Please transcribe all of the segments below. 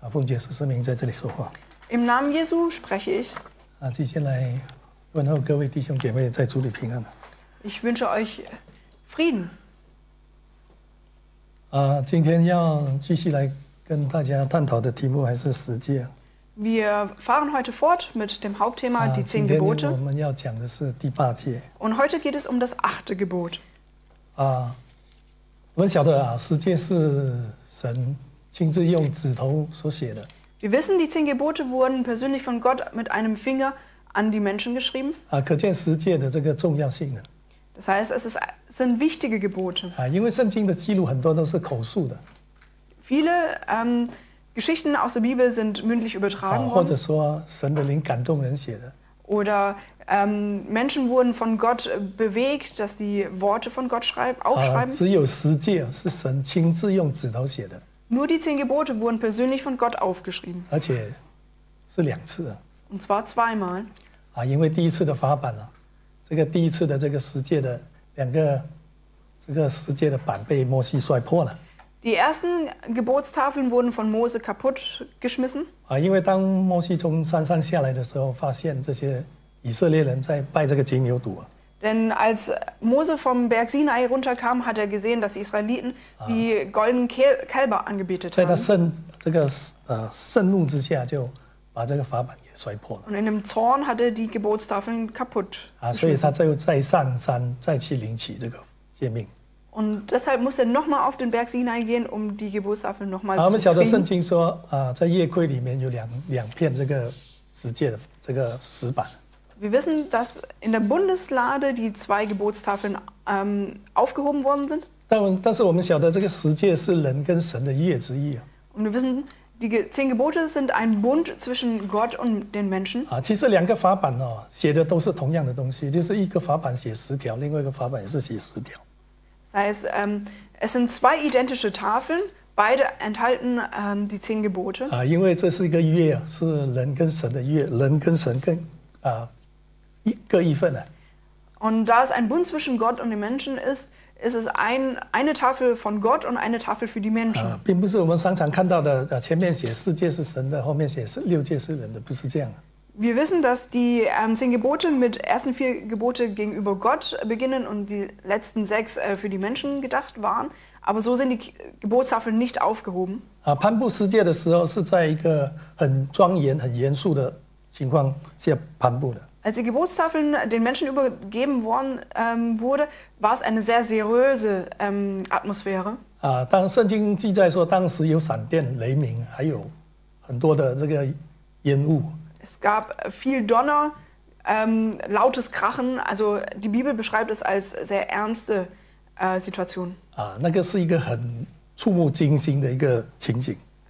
啊，奉耶稣之名在这里说话。Im Namen Jesu spreche ich. 啊，接下来问候各位弟兄姐妹在主里平安。Ich wünsche euch Frieden. 啊，今天要继续来跟大家探讨的题目还是十诫。Wir fahren heute fort mit dem Hauptthema die zehn Gebote. Und heute geht es um das achte Gebot. 啊，我们晓得啊，十诫是神 wir wissen, die zehn Gebote wurden persönlich von Gott mit einem Finger an die Menschen geschrieben. Das heißt, es, ist, sind wichtige Gebote. Viele ähm, Geschichten aus der Bibel sind mündlich übertragen worden Oder ähm, Menschen wurden von Gott bewegt, dass die Worte von Gott schreib, 啊，aufschreiben. 只有十诫是神亲自用指头写的。nur die zehn Gebote wurden persönlich von Gott aufgeschrieben. Und zwar zweimal. 啊，因为第一次的法版啊，这个第一次的这个十诫的两个这个十诫的板被摩西摔破了 Die ersten Gebotstafeln wurden von Mose kaputt geschmissen, denn als Mose vom Berg Sinai runterkam, hat er gesehen, dass die Israeliten ah. die goldenen Kälber angebetet haben. Und in dem Zorn hat er die Geburtstafeln kaputt. Ah, und deshalb musste er nochmal auf den Berg Sinai gehen, um die Geburtstafeln nochmal ah, zu kriegen. 我们晓得圣经说啊，在夜柜里面有两两片这个石界的这个石板。wir wissen, dass in der Bundeslade die zwei Gebotstafeln ähm, aufgehoben worden sind. Und wir wissen, die zehn Gebote sind ein Bund zwischen Gott und den Menschen. Das heißt, ähm, es sind zwei identische Tafeln, beide enthalten ähm, die zehn Gebote. 啊，因为这是一个约，是人跟神的约，人跟神跟啊 ah, 各一份呢、啊。Und da es ein Bund zwischen Gott und den Menschen ist, ist es ein, eine Tafel von Gott und eine Tafel für die Menschen. Wir wissen, dass die ähm, zehn Gebote mit ersten vier Gebote gegenüber Gott beginnen und die letzten sechs äh, für die Menschen gedacht waren. Aber so sind die Gebotstafeln nicht aufgehoben. 啊，颁布世界的时候是在一个很庄严、很严肃的情况下颁布的。als die Gebotstafeln den Menschen übergeben worden ähm, wurde, war es eine sehr seriöse ähm, Atmosphäre. Ah, es gab äh, viel Donner, ähm, lautes Krachen. Also die Bibel beschreibt es als sehr ernste äh, Situation. Ah,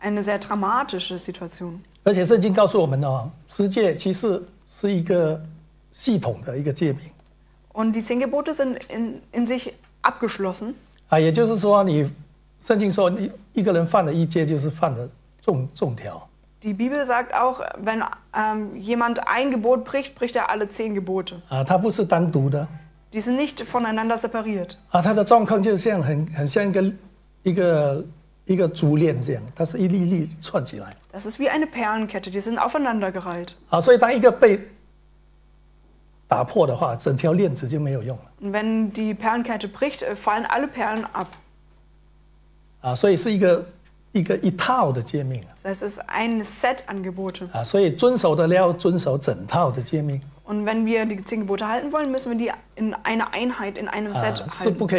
eine sehr dramatische Situation. 而且圣经告诉我们哦，世界其实是一个系统的一个诫命。Und die zehn Gebote sind in, in sich abgeschlossen. 啊，也就是说，你圣经说你一个人犯了一戒，就是犯了重重条。Die Bibel sagt auch, wenn ähm, jemand ein Gebot bricht, bricht er alle zehn Gebote. 啊，它不是单独的。Die sind nicht voneinander separiert. 啊，他的状况就像很很像一个一个一个珠链这样，它是一粒粒串起来。Das ist wie eine Perlenkette, die sind aufeinandergereiht. 啊，所以当一个被打破的话，整条链子就没有用了。Und wenn die Perlenkette bricht, äh, fallen alle Perlen ab. 啊，所以是一个一个一套的诫命。Das ist ein Set Angebote. 啊，所以遵守得了，遵守整套的诫命。und wenn wir die zehn Gebote halten wollen, müssen wir die in einer Einheit, in einem ah, Set halten. Das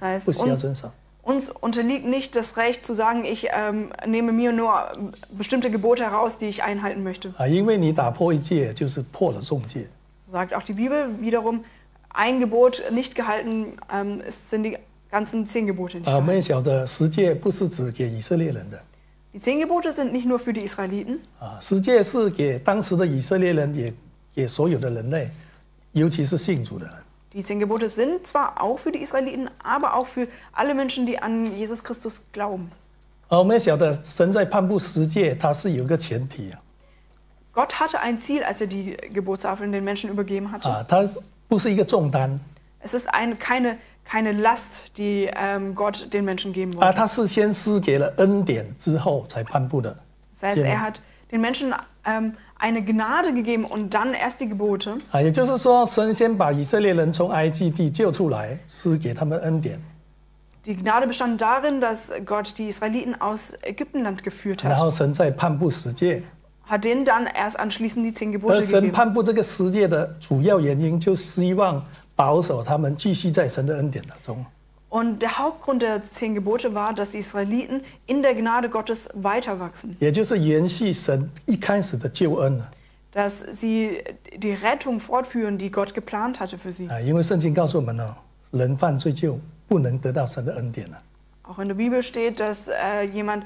heißt, 需要遵 uns, unterliegt nicht das Recht zu sagen, ich ähm, nehme mir nur bestimmte Gebote heraus, die ich einhalten möchte. So sagt auch die Bibel wiederum, ein Gebot nicht gehalten ähm, sind die ganzen zehn Gebote nicht. 啊，我们也晓得十戒不是指给以色列人的，die zehn Gebote sind nicht nur für die Israeliten. Die zehn Gebote sind zwar auch für die Israeliten, aber auch für alle Menschen, die an Jesus Christus glauben. Gott hatte ein Ziel, als er die Geburtstafeln den Menschen übergeben hatte. Es ist eine, keine keine Last, die ähm, Gott den Menschen geben wollte. Das heißt, er hat den Menschen ähm, eine Gnade gegeben und dann erst die Gebote. Die Gnade bestand darin, dass Gott die Israeliten aus Ägyptenland geführt hat. Hat denen dann erst anschließend die zehn Gebote gegeben. 保守他们继续在神的恩典当中。Und der Hauptgrund der zehn Gebote war, dass die Israeliten in der Gnade Gottes weiterwachsen. Dass sie die Rettung fortführen, die Gott geplant hatte für sie. Auch in der Bibel steht, dass äh, jemand,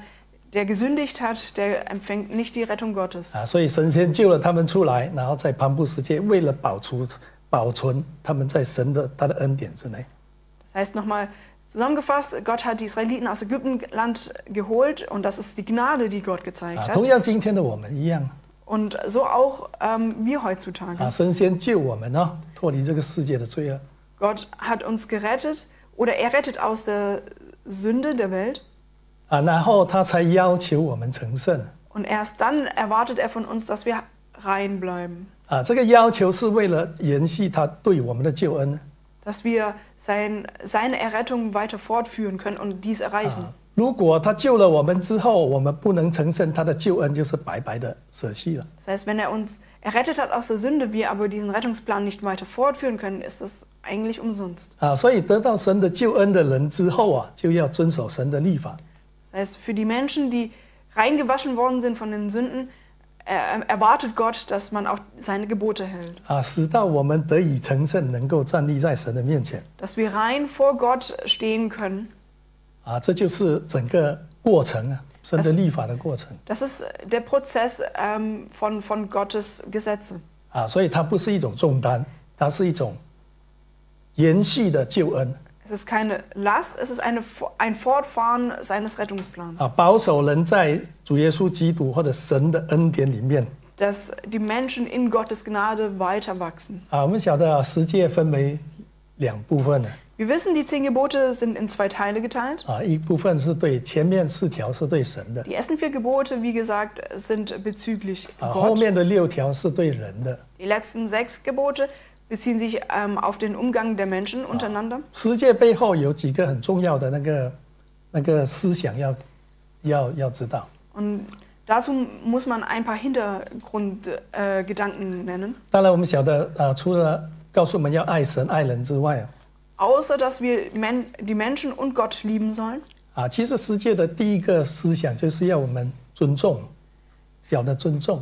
der gesündigt hat, der empfängt nicht die Rettung Gottes. 啊，所以神先救了他们出来，然后在颁布世界，为了保除保存他们在神的他的恩典之内。Das heißt nochmal zusammengefasst: Gott hat die Israeliten aus Ägyptenland geholt und das ist die Gnade, die Gott gezeigt hat. 同样今天的我们一样 Und so auch ähm, wir heutzutage. 神先救我们呢、脱离这个世界的罪恶，Gott hat uns gerettet oder er rettet aus der Sünde der Welt 啊，然后他才要求我们成圣。und erst dann erwartet er von uns, dass wir rein bleiben. 啊，这个要求是为了延续他对我们的救恩。dass wir sein, seine Errettung weiter fortführen können und dies erreichen. das heißt, wenn er uns errettet hat aus der Sünde, wir aber diesen Rettungsplan nicht weiter fortführen können, ist das eigentlich umsonst. das heißt, für die Menschen, die reingewaschen worden sind von den Sünden, er, erwartet Gott, dass man auch seine Gebote hält. dass wir rein vor Gott stehen können. das ist der Prozess ähm, von von Gottes Gesetze. 啊，所以它不是一种重担，它是一种延续的救恩。es ist keine Last, es ist eine, ein Fortfahren seines Rettungsplans. Dass die Menschen in Gottes Gnade weiter wachsen. Wir wissen, die zehn Gebote sind in zwei Teile geteilt. Die ersten vier Gebote, wie gesagt, sind bezüglich 啊，后 Gott. Die letzten sechs Gebote sind beziehen sich ähm, auf den Umgang der Menschen untereinander. Und dazu muss man ein paar Hintergrundgedanken äh, nennen. Außer dass wir men die Menschen und Gott lieben sollen. 啊，其实世界的第一个思想就是要我们尊重，晓得尊重。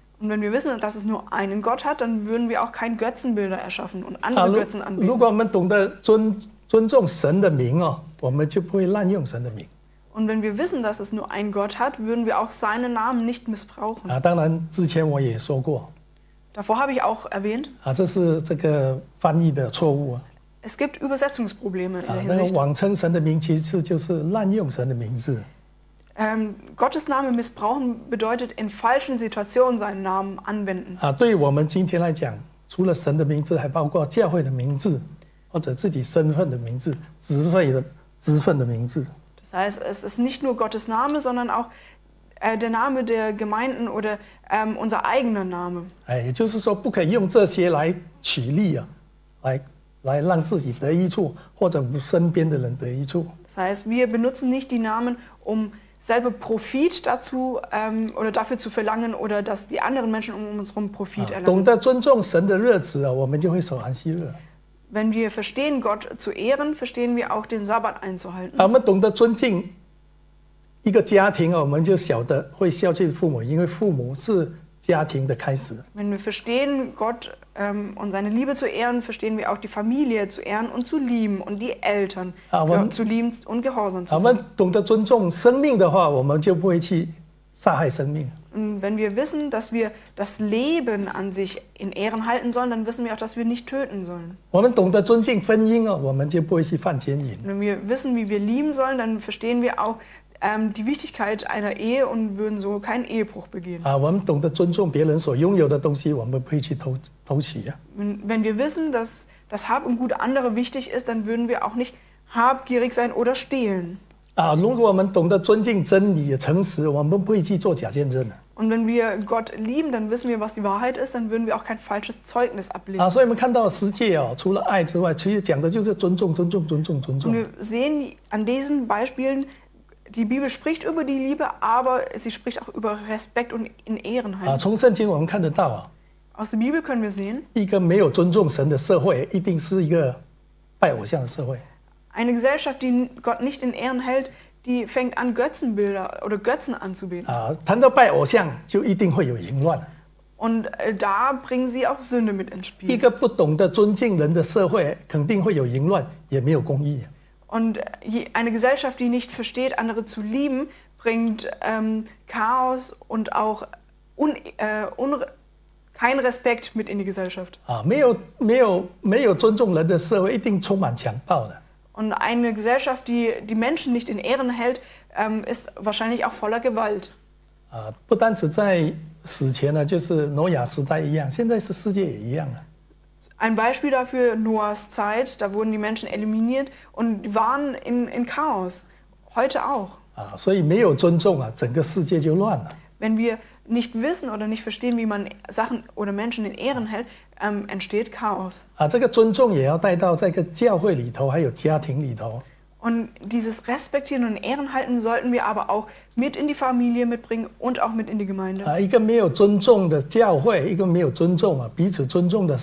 Und wenn wir wissen, dass es nur einen Gott hat, dann würden wir auch kein Götzenbilder erschaffen und andere Götzen anbieten. Und wenn wir wissen, dass es nur einen Gott hat, würden wir auch seinen Namen nicht missbrauchen. Davor habe ich auch erwähnt. Es gibt Übersetzungsprobleme in der Hinsicht ähm, Gottes Name missbrauchen bedeutet in falschen Situationen seinen Namen anwenden. das heißt, es ist nicht nur Gottes Name, sondern auch äh, der Name der Gemeinden oder ähm, unser eigener Name. Das heißt, wir benutzen nicht die Namen, um selber Profit dazu ähm, oder dafür zu verlangen oder dass die anderen Menschen um uns herum Profit ah, erlangen. Wenn wir verstehen, Gott zu ehren, verstehen wir auch den Sabbat einzuhalten. wir verstehen, 啊，我们懂得尊敬一个家庭啊，我们就晓得会孝敬父母，因为父母是 wenn wir verstehen, Gott ähm, und seine Liebe zu ehren, verstehen wir auch die Familie zu ehren und zu lieben und die Eltern ah, zu lieben und gehorsam zu sein. Und wenn wir wissen, dass wir das Leben an sich in Ehren halten sollen, dann wissen wir auch, dass wir nicht töten sollen. Wenn wir wissen, wie wir lieben sollen, dann verstehen wir auch, ähm, die Wichtigkeit einer Ehe und würden so keinen Ehebruch begehen. Ah, wenn, wir wissen, dass das Hab und Gut anderer wichtig ist, dann würden wir auch nicht habgierig sein oder stehlen. Ah, und wenn wir Gott lieben, dann wissen wir, was die Wahrheit ist, dann würden wir auch kein falsches Zeugnis ablegen. Ah, und wir sehen an diesen Beispielen, die Bibel spricht über die Liebe, aber sie spricht auch über Respekt und in Ehrenheit. Aus der Bibel können wir sehen, eine Gesellschaft, die Gott nicht in Ehren hält, die fängt an, Götzenbilder oder Götzen anzubeten. Und äh, da bringen sie auch Sünde mit ins 一 Spiel. 个不懂得尊敬人的社会，肯定会有淫乱，也没有公义啊。und äh, eine Gesellschaft, die nicht versteht, andere zu lieben, bringt ähm, Chaos und auch un, äh, un, kein Respekt mit in die Gesellschaft. Ah, und eine Gesellschaft, die die Menschen nicht in Ehren hält, ähm, ist wahrscheinlich auch voller Gewalt. 啊，不单只在史前呢，就是挪亚时代一样，现在是世界也一样啊。ein Beispiel dafür Noahs Zeit, da wurden die Menschen eliminiert und waren in, in Chaos. Heute auch. Wenn wir nicht wissen oder nicht verstehen, wie man Sachen oder Menschen in Ehren hält, ähm, entsteht Chaos. Und dieses Respektieren und Ehren halten sollten wir aber auch mit in die Familie mitbringen und auch mit in die Gemeinde. 啊，一个没有尊重的教会，一个没有尊重啊，彼此尊重的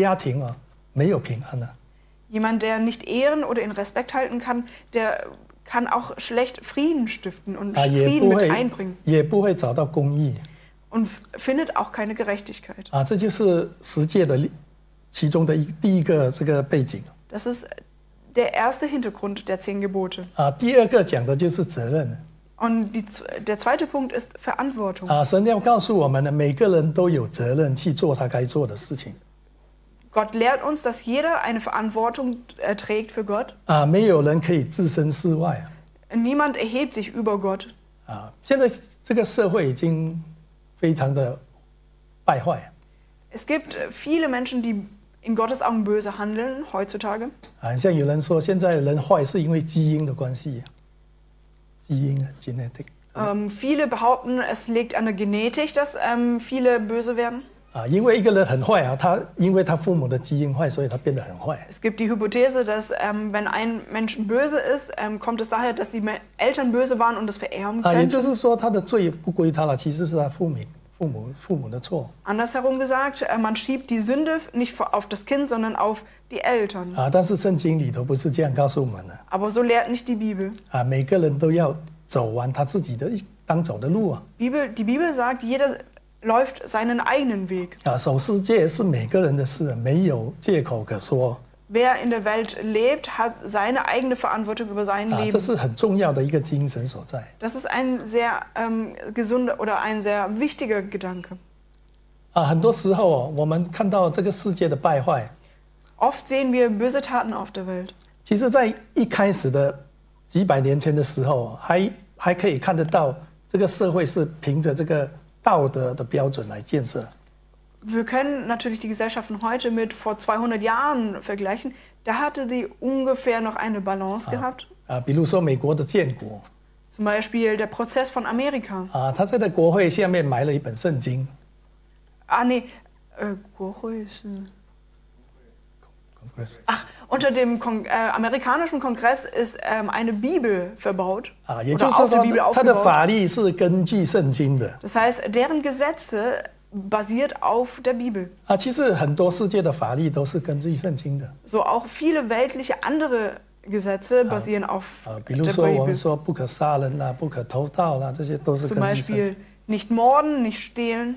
家庭啊没有平安的、啊。Jemand, der nicht ehren oder in Respekt halten kann, der kann auch schlecht Frieden stiften und ah, Frieden mit einbringen. Und findet auch keine Gerechtigkeit. Ah, das ist der erste Hintergrund der zehn Gebote. Ah, und die, der zweite Punkt ist Verantwortung. 啊，神要告诉我们呢，每个人都有责任去做他该做的事情。Gott lehrt uns, dass jeder eine Verantwortung äh, trägt für Gott. Niemand erhebt sich über Gott. Es gibt äh, viele Menschen, die in Gottes Augen böse handeln heutzutage. 啊。像有人说，现在人坏是因为基因的关系、啊，基因啊，genetic。Ähm, viele behaupten, es liegt an der Genetik, dass ähm, viele böse werden. 啊，因为一个人很坏啊，他因为他父母的基因坏，所以他变得很坏。Es gibt die Hypothese, dass ähm, wenn ein Mensch böse ist, ähm, kommt es daher, dass die Eltern böse waren und es vererben können. 啊，也就是说，他的罪不归他了，其实是他父母父母父母的错。Andersherum gesagt, äh, man schiebt die Sünde nicht auf das Kind, sondern auf die Eltern. 啊，但是圣经里头不是这样告诉我们的。Aber so lehrt nicht die Bibel. 啊，每个人都要走完他自己的当走的路啊。Bibel, die Bibel sagt, jeder läuft seinen eigenen Weg. Wer in der Welt lebt, hat seine eigene Verantwortung über sein Leben. Das ist ein sehr ähm, gesunder oder ein sehr wichtiger Gedanke. 啊，很多时候哦，我们看到这个世界的败坏，Oft sehen wir böse Taten auf der Welt. 道德的标准来建设。Wir können natürlich die Gesellschaften heute mit vor 200 Jahren vergleichen. Da hatte die ungefähr noch eine Balance gehabt. 啊，比如说美国的建国。Zum Beispiel der Prozess von Amerika. 啊，他在的国会下面埋了一本圣经。啊，那呃，国会是。Kongress. Ach, unter dem Kon äh, amerikanischen Kongress ist ähm, eine Bibel verbaut. Ah, oder auf der Bibel aufgebaut. Das heißt, deren Gesetze basiert auf der Bibel. so auch viele weltliche andere Gesetze basieren auf der Bibel. Zum Beispiel nicht morden, nicht stehlen.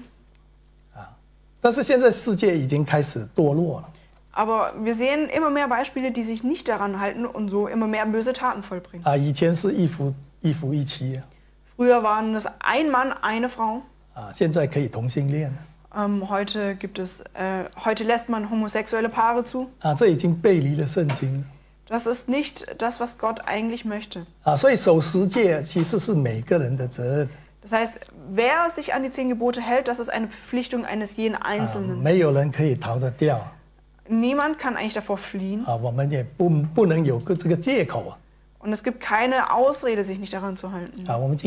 但是现在世界已经开始堕落了。aber wir sehen immer mehr Beispiele, die sich nicht daran halten und so immer mehr böse Taten vollbringen. Ah, Früher waren es ein Mann, eine Frau. 啊，现在可以同性恋 heute gibt es, äh, heute lässt man homosexuelle Paare zu. 啊，这已经背离了圣经 Das ist nicht das, was Gott eigentlich möchte. 啊，所以守十诫其实是每个人的责任，Das heißt, wer sich an die zehn Gebote hält, das ist eine Verpflichtung eines jeden Einzelnen. 没有人可以逃得掉。Niemand kann eigentlich davor fliehen. Ah, Und es gibt keine Ausrede, sich nicht daran zu halten. Ah, Und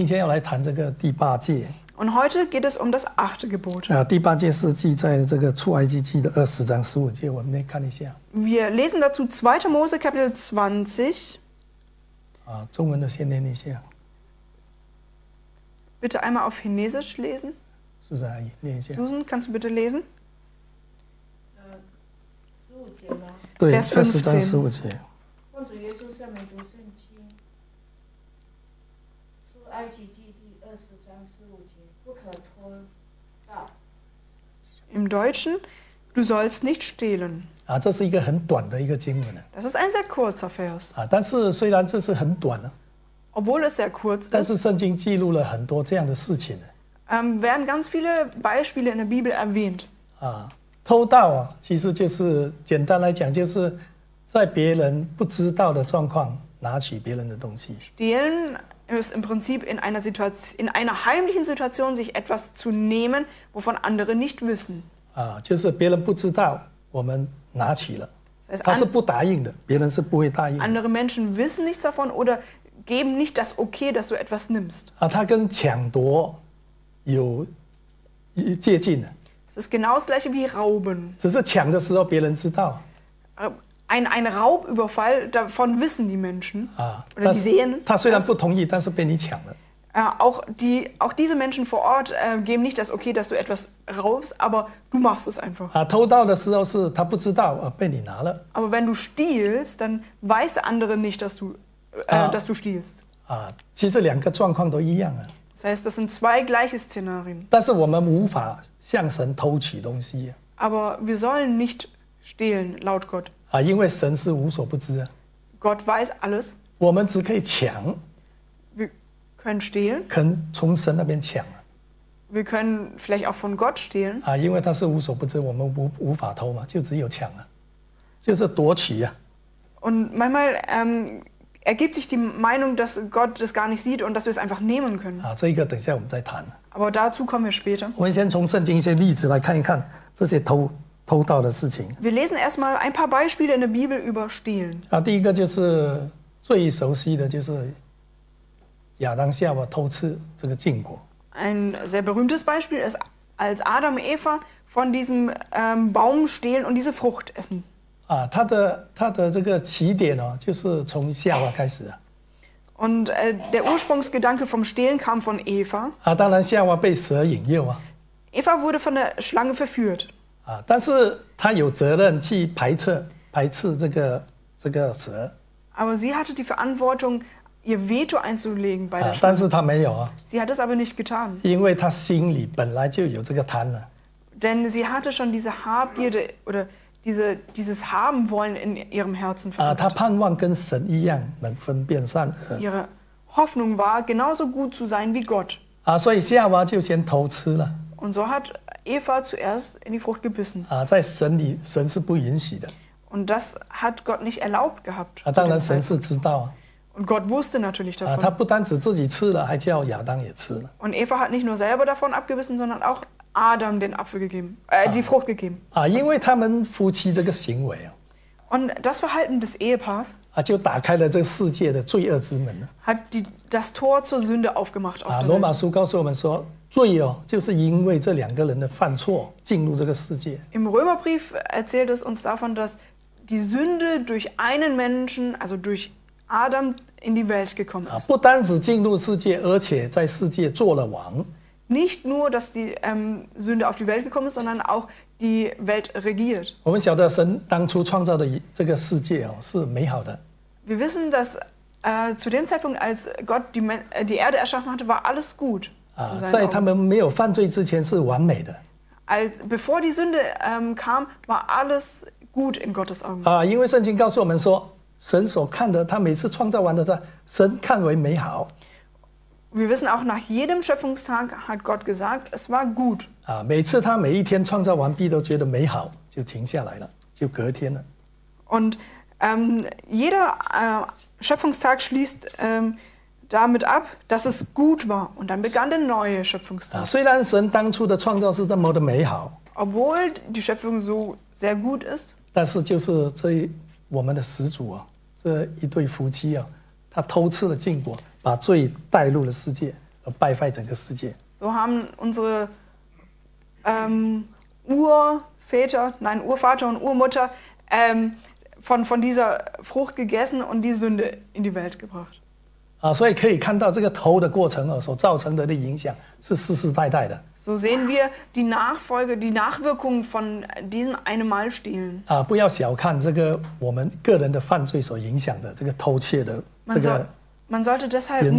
heute geht es um das achte Gebot. Wir lesen dazu 2. Mose Kapitel 20. Ah, bitte einmal auf Chinesisch lesen. Susan, kannst du bitte lesen? 五节吗？对，二十章十五节。奉主耶稣圣名读圣经，出埃及记第二十章十五节，不可偷盗。Im Deutschen, du sollst nicht stehlen. Ah, das ist ein sehr kurzer Vers. Ah, Obwohl es sehr kurz ist, werden ganz viele Beispiele in der Bibel erwähnt. 啊，ah. 偷盗啊，其实就是简单来讲，就是在别人不知道的状况，拿起别人的东西。别人就是 imprinzip in einer situation in einer heimlichen situation sich etwas zu nehmen, wovon andere nicht wissen。啊，就是别人不知道，我们拿起了。他是不答应的，别人是不会答应。Andere Menschen wissen nichts davon oder geben nicht das okay, dass du etwas nimmst。啊，他跟抢夺有接近的。ist genau das gleiche wie Rauben. Ein, ein Raubüberfall, davon wissen die Menschen ah, Oder die sehen. 他虽然 das. 不同意，但是被你抢了。Äh, auch, die, auch diese Menschen vor Ort äh, geben nicht das Okay, dass du etwas raubst, aber du machst es einfach. Aber wenn du stiehlst, dann weiß der andere nicht, dass du, äh, Ah. dass du stiehlst. 啊。其实这两个状况都一样啊。Ah，das heißt, das sind zwei gleiche Szenarien. Aber wir sollen nicht stehlen, laut Gott. Gott weiß alles. Wir können stehlen. 肯从神那边抢 Wir können vielleicht auch von Gott stehlen, Und manchmal ähm, ergibt sich die Meinung, dass Gott das gar nicht sieht und dass wir es einfach nehmen können. Aber dazu kommen wir später. Wir lesen erstmal ein paar Beispiele in der Bibel über Stehlen. ein sehr berühmtes Beispiel ist, als Adam und Eva von diesem ähm, Baum stehlen und diese Frucht essen. 啊，它的它的这个起点哦，就是从夏娃开始啊。Und äh, der Ursprungsgedanke vom Stehlen kam von Eva. 啊，当然夏娃被蛇引诱啊。Eva wurde von der Schlange verführt. 啊，但是她有责任去排斥排斥这个这个蛇。Aber sie hatte die Verantwortung, ihr Veto einzulegen bei der Schlange. 是她没有啊，Sie hat es aber nicht getan, 因为她心里本来就有这个贪婪。denn sie hatte schon diese Habgierde oder diese, dieses haben wollen in ihrem Herzen ah, verkörpert. Ihre Hoffnung war, genauso gut zu sein wie Gott. Und so hat Eva zuerst in die Frucht gebissen. Und das hat Gott nicht erlaubt gehabt. Und Gott wusste natürlich davon. Und Eva hat nicht nur selber davon abgebissen, sondern auch Adam den Apfel gegeben, äh, die ah. Frucht gegeben. Und das Verhalten des Ehepaars hat die, das Tor zur Sünde aufgemacht. Auf 啊，der 罗 Welt. Römerbrief erzählt es uns davon, dass die Sünde durch einen Menschen, also durch Adam, in die Welt gekommen 啊，ist. 不单只进入世界，而且在世界做了王。nicht nur, dass die ähm, Sünde auf die Welt gekommen ist, sondern auch die Welt regiert. Wir wissen, dass äh, zu dem Zeitpunkt, als Gott die, äh, die Erde erschaffen hatte, war alles gut. Ah, bevor die Sünde ähm, kam, war alles gut in Gottes Augen. Ah, 因为圣经告诉我们说，神所看的，他每次创造完的，他神看为美好。Uh und Wir wissen auch, nach jedem Schöpfungstag hat Gott gesagt, es war gut. Und ähm, jeder äh, Schöpfungstag schließt ähm, damit ab, dass es gut war. Und dann begann der neue Schöpfungstag. Obwohl die Schöpfung so sehr gut ist, 但是就是这一我们的始祖啊，这一对夫妻啊，他偷吃了禁果，把罪带入了世界，而败坏整个世界。So haben unsere Urväter, nein, Urvater und Urmutter von von dieser Frucht gegessen und die Sünde in die Welt gebracht. 啊，所以可以看到这个偷的过程啊，所造成的的影响是世世代代的。So sehen wir die Nachfolge, die Nachwirkungen von diesem einmal stehlen. Man, soll, man sollte deshalb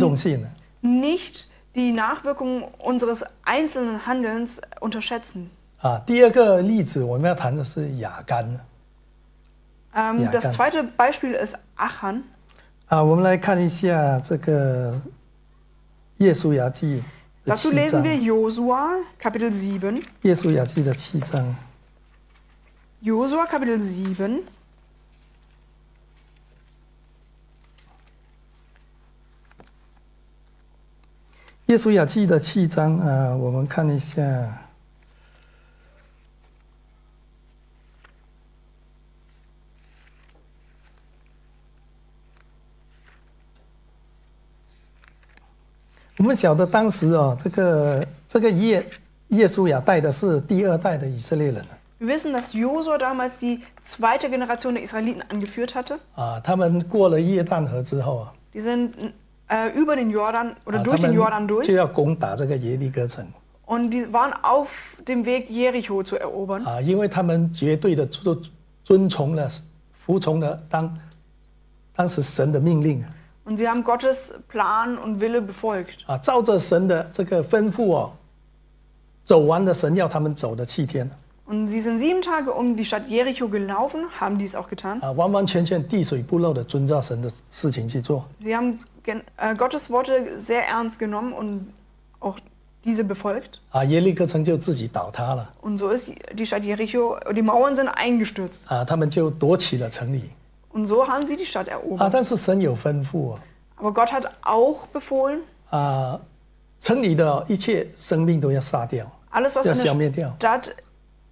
nicht die Nachwirkungen unseres einzelnen Handelns unterschätzen. 啊，第二个例子我们要谈的是雅干。Ähm, das zweite Beispiel ist Achan. 啊，我们来看一下这个《耶稣牙记》Dazu lesen wir Josua Kapitel 7. Josua Kapitel 7. Josua Kapitel Kapitel 7. Josua 7. 我们晓得当时啊，这个这个耶耶稣亚带的是第二代的以色列人啊。Wir wissen，dass Josua damals die zweite Generation der Israeliten angeführt hatte。啊，他们过了约旦河之后啊。Die sind über den Jordan oder durch den Jordan durch。就要攻打这个耶利哥城。Und die waren auf dem Weg Jericho zu erobern。啊，因为他们绝对的遵遵从了服从了当当时神的命令啊。Und sie haben Gottes Plan und Wille befolgt. Und sie sind sieben Tage um die Stadt Jericho gelaufen, haben dies auch getan. Sie haben äh, Gottes Worte sehr ernst genommen und auch diese befolgt. Und so ist die Stadt Jericho, die Mauern sind eingestürzt. Und so haben sie die Stadt erobert. 啊，但是神有吩咐啊 ah, Aber Gott hat auch befohlen, ah, alles was in der Stadt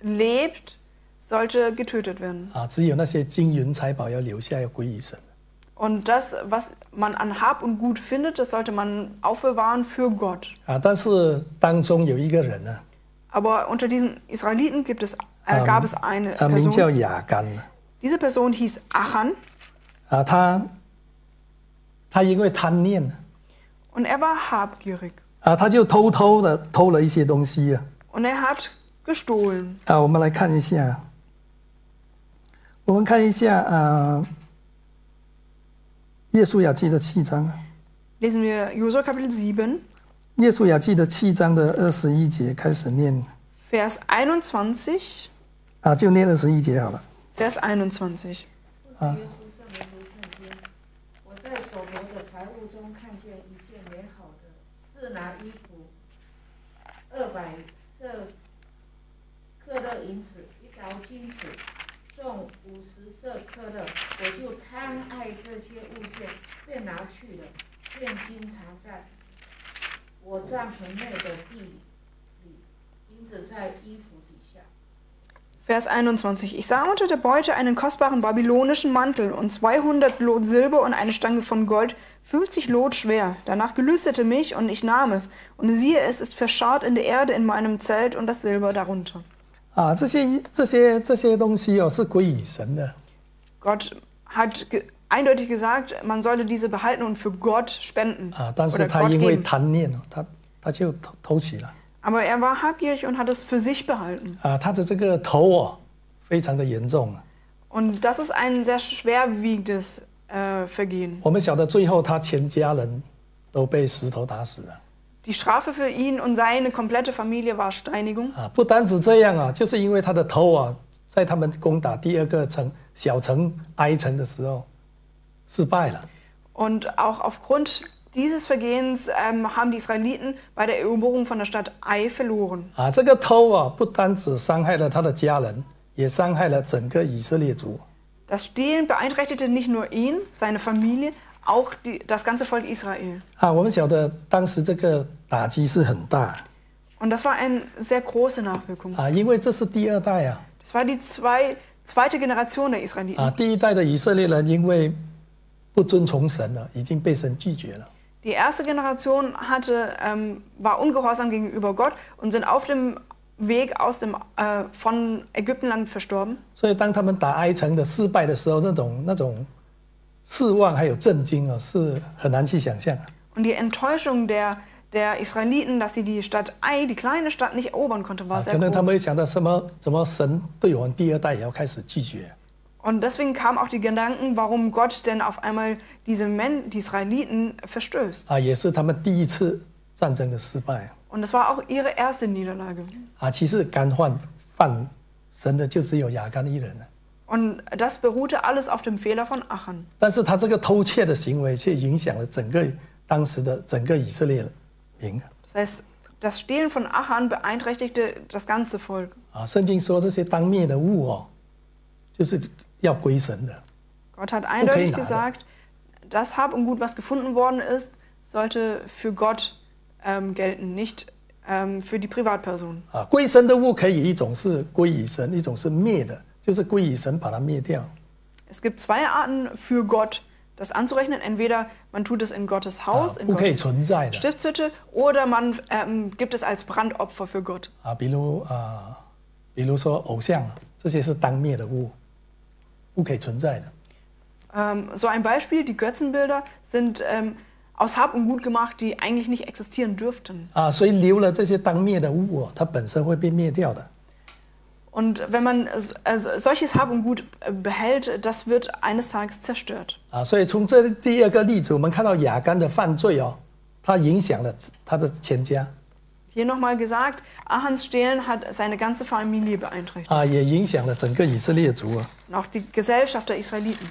lebt, sollte getötet werden. Ah, und das, was man an Hab und Gut findet, das sollte man aufbewahren für Gott. Aber unter diesen Israeliten gibt es, äh, ähm, gab es eine Person, diese Person hieß Achan. 啊，他他因为贪念 Und er war habgierig. Und er hat gestohlen. Jesuja 啊，我们来看一下，我们看一下啊，《耶稣雅记》的七章。Lesen wir Josua Kapitel 7. 耶稣雅记的七章的二十一节开始念。Vers 21. 啊，就念二十一节好了。我在手头的财务中看见一件美好的智拿衣服二百色克的银子一条金子重五十四克的我帐篷内的地里银子在衣服 Vers 21. Ich sah unter der Beute einen kostbaren babylonischen Mantel und 200 Lot Silber und eine Stange von Gold, 50 Lot schwer. Danach gelüstete mich und ich nahm es. Und siehe, es ist verscharrt in der Erde in meinem Zelt und das Silber darunter. Gott hat ge eindeutig gesagt, man solle diese behalten und für Gott spenden. 啊，但是他因为贪念哦，他他就偷偷起了。aber er war habgierig und hat es für sich behalten. Und das ist ein sehr schwerwiegendes äh, Vergehen. Die Strafe für ihn und seine komplette Familie war Steinigung. Und auch aufgrund dieses Vergehens ähm, haben die Israeliten bei der Eroberung von der Stadt Ai verloren. Das Stehlen beeinträchtigte nicht nur ihn, seine Familie, auch die, das ganze Volk Israel. Und das war eine sehr große Nachwirkung. Das war die zwei, zweite Generation der Israeliten. Die erste Generation der Israeliten, nicht 啊，第一代的以色列人因为不遵从神了，已经被神拒绝了。die erste Generation hatte, ähm, war ungehorsam gegenüber Gott und sind auf dem Weg aus dem, äh, von Ägyptenland verstorben. Und die Enttäuschung der, der Israeliten, dass sie die Stadt Ai, die kleine Stadt, nicht erobern konnte, war sehr groß. Und deswegen kamen auch die Gedanken, warum Gott denn auf einmal diese Men die Israeliten verstößt. Ah, Und das war auch ihre erste Niederlage. Und das beruhte alles auf dem Fehler von Achan. Das heißt, das Stehlen von Achan beeinträchtigte das ganze Volk. 啊，圣经说这些当灭的物哦，就是要归神的。Gott hat eindeutig gesagt, das Hab und Gut, was gefunden worden ist, sollte für Gott ähm, gelten, nicht ähm, für die Privatperson. 啊，归神的物可以一种是归以神，一种是灭的，就是归以神把它灭掉。Es ah，gibt zwei Arten für Gott das anzurechnen. Entweder man tut es in Gottes Haus, in Gottes Stiftshütte, oder man ähm, gibt es als Brandopfer für Gott. 啊，比如啊，比如说偶像，这些是当灭的物。so ein Beispiel, die Götzenbilder sind ähm, aus Hab und Gut gemacht, die eigentlich nicht existieren dürften. Ah, und wenn man äh, solches Hab und Gut äh, behält, das wird eines Tages zerstört. 啊，所以从这第二个例子，我们看到雅干的犯罪哦，它影响了他的全家。hier nochmal gesagt, Ahans Stehlen hat seine ganze Familie beeinträchtigt. 啊，也影响了整个以色列族啊。Und ah, auch die Gesellschaft der Israeliten.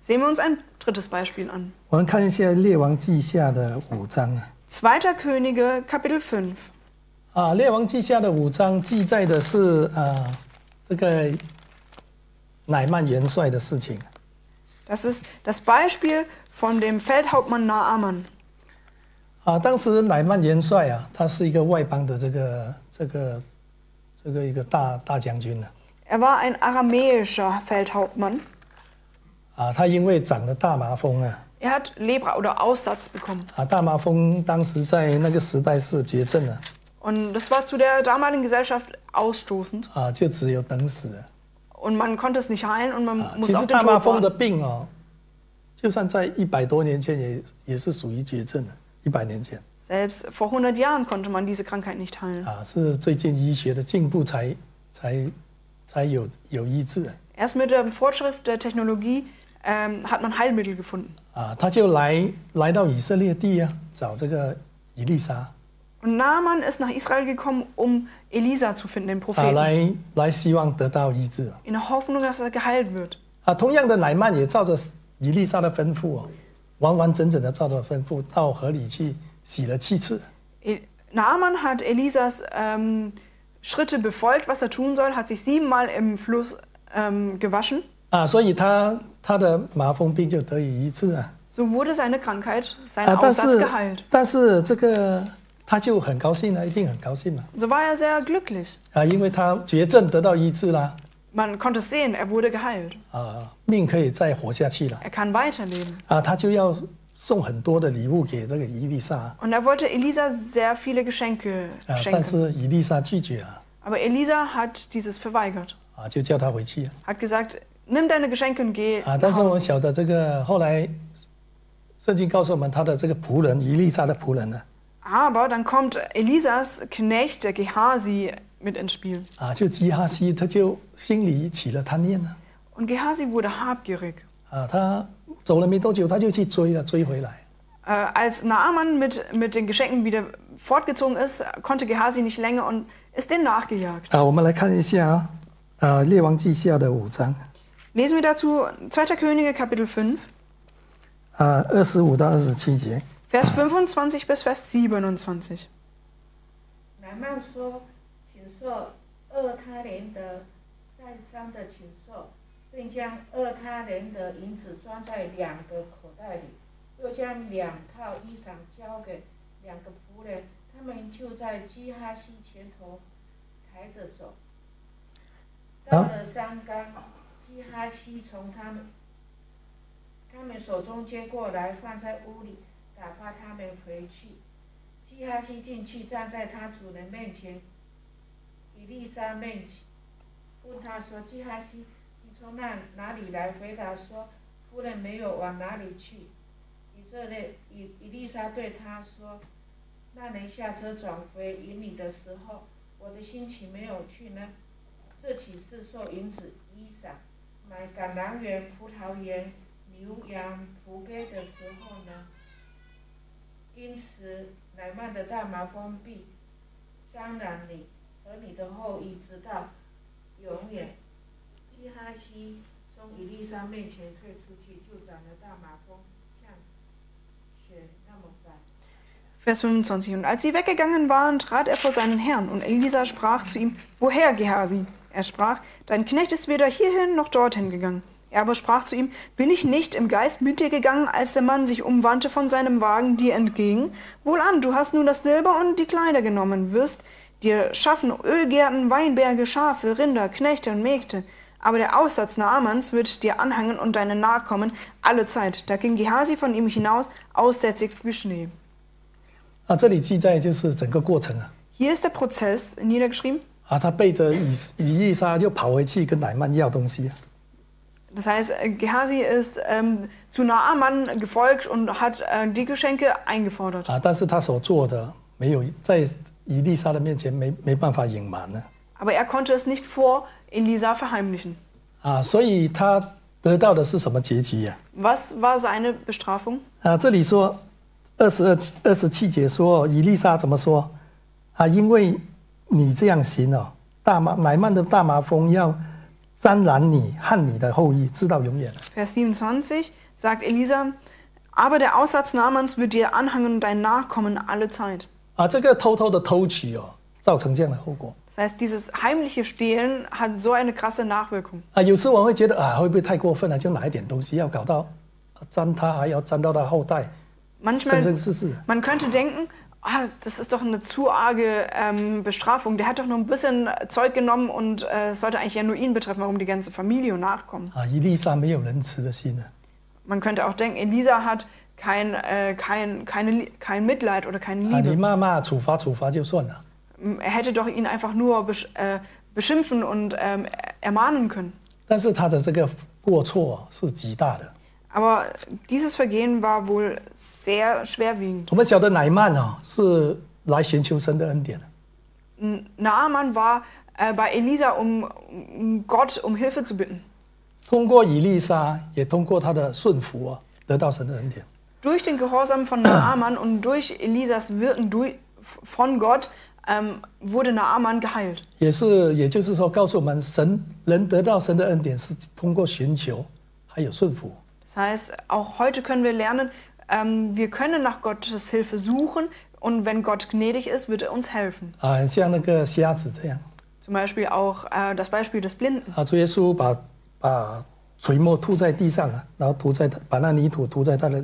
Sehen wir uns ein drittes Beispiel an. 我们看一下《列王记下》的五章啊。Zweiter Könige, Kapitel 5. 啊，《列王记下》的五章记载的是啊，这个乃曼元帅的事情。Das ist das Beispiel von dem Feldhauptmann Naaman. 啊，当时乃曼元帅啊，他是一个外邦的这个这个这个一个大大将军呢。Er war ein aramäischer Feldhauptmann。啊，他因为长了大麻风啊。Er hat Lepra oder Aussatz bekommen。啊，大麻风当时在那个时代是绝症啊。Und das war zu der damaligen Gesellschaft a u s s t o s e n d 啊，就只有等死。Und man konnte es nicht heilen und man m u s s e aufgeben。其实大麻风的病啊，就算在一百多年前也也是属于绝症的。一百年前。Selbst vor 100 Jahren konnte man diese Krankheit nicht heilen. 啊，是最近医学的进步才才才有有医治的 Erst mit der Fortschritt der Technologie ähm, hat man Heilmittel gefunden. 啊。他就来来到以色列地啊，找这个以利沙 Und Naaman ist nach Israel gekommen, um Elisa zu finden, den Propheten. 来来希望得到医治 in der Hoffnung, dass er geheilt wird. 啊。同样的，乃曼也照着以利沙的吩咐哦，完完整整的照着吩咐到河里去洗了七次。Naaman hat Elisas ähm, Schritte befolgt, was er tun soll, hat sich siebenmal im Fluss gewaschen. 啊，所以他他的麻风病就得以医治啊。So wurde seine Krankheit, sein Ausdruck geheilt. 但是这个他就很高兴了，一定很高兴嘛。So war er sehr glücklich. 啊，因为他绝症得到医治啦。Man konnte es sehen, er wurde geheilt. Uh, 命可以再活下去了。Er kann weiterleben. Uh, 他就要送很多的礼物给这个伊丽莎。Und er wollte Elisa sehr viele Geschenke schenken. Aber Elisa hat dieses verweigert. 啊，就叫他回去。Hat gesagt, nimm deine Geschenke und geh. 啊，但是我们晓得这个后来，圣经告诉我们他的这个仆人伊丽莎的仆人呢。Aber dann kommt Elisas Knecht, der Gehasi, mit ins Spiel. Und Gehasi wurde habgierig. 啊，他走了没多久，他就去追了，追回来。Äh, als Naaman mit, mit den Geschenken wieder fortgezogen ist, konnte Gehasi nicht länger und ist dem nachgejagt. Lesen wir dazu 2. Könige Kapitel 5, Vers 25 bis Vers 27. 说二他连德再三的请受，并将二他连德银子装在两个口袋里，又将两套衣裳交给两个仆人，他们就在基哈西前头抬着走。到了山冈，基哈西从他们他们手中接过来，放在屋里，打发他们回去。基哈西进去站在他主人面前。伊丽莎妹问他说：“基哈西，你从哪哪里来？”回答说：“夫人没有往哪里去。”以这里伊伊丽莎对他说：“那人下车转回营里的时候，我的心情没有去呢。这起是受银子衣裳，买橄榄园、葡萄园、牛羊、仆婢的时候呢。因此，乃曼的大麻封闭，张染你。”和你的后裔直到永远。基哈西从以利沙面前退出去，就转了大马蜂，像雪那么白。Vers 25. Und als sie weggegangen waren, trat er vor seinen Herrn, und Elisa sprach zu ihm, Woher, Gehasi? Er sprach, Dein Knecht ist weder hierhin noch dorthin gegangen. Er aber sprach zu ihm, Bin ich nicht im Geist mit dir gegangen, als der Mann sich umwandte von seinem Wagen dir entgegen? Wohlan, du hast nun das Silber und die Kleider genommen, wirst Dir schaffen Ölgärten, Weinberge, Schafe, Rinder, Knechte und Mägde. Aber der Aussatz Naamans wird dir anhangen und deine Nachkommen alle Zeit. Da ging Gehasi von ihm hinaus, aussätzig wie Schnee. Hier ist der Prozess niedergeschrieben. Das heißt, äh, Gehasi ist ähm, zu Naaman gefolgt und hat äh, die Geschenke eingefordert. 啊，但是他所做的没有在伊丽莎的面前没没办法隐瞒呢。Aber er konnte es nicht vor e l i s a verheimlichen。啊，所以他得到的是什么结局呀？Was war seine Bestrafung？啊，这里说二十二二十七节说伊丽莎怎么说？啊，因为你这样行哦，大麻乃曼的大麻风要沾染你和你的后裔，直到永远。Vers 2 i sagt Elisä, aber der Aussatz Namans wird dir Anhängen und dein Nachkommen alle Zeit. 啊，这个偷偷的偷取哦，造成这样的后果。Das heißt, dieses heimliche Stehlen hat so eine krasse Nachwirkung. 啊，有时我会觉得啊，会不会太过分了？就拿一点东西要搞到沾他，还要沾到他后代。Manchmal, 生生世世 man könnte denken, ah, das ist doch eine zu arge ähm, Bestrafung. Der hat doch nur ein bisschen Zeug genommen und äh, es sollte eigentlich ja nur ihn betreffen, warum die ganze Familie und Nachkommen. Man könnte auch denken, Elisa hat kein, äh, kein, keine, kein Mitleid oder keine Liebe. Ne? Er hätte doch ihn einfach nur besch äh, beschimpfen und ähm, ermahnen können. Aber dieses Vergehen war wohl sehr schwerwiegend. Ne? Ne? Naaman war äh, bei Elisa, um, um Gott um Hilfe zu bitten. 通过以利沙，也通过他的顺服啊，得到神的恩典。durch den Gehorsam von Naaman und durch Elisas Wirken von Gott ähm, wurde Naaman geheilt. Das heißt, auch heute können wir lernen, ähm, wir können nach Gottes Hilfe suchen und wenn Gott gnädig ist, wird er uns helfen. Zum Beispiel auch äh, das Beispiel des Blinden. Also 啊，主耶稣把把水墨吐在地上啊，然后涂在把那泥土涂在他的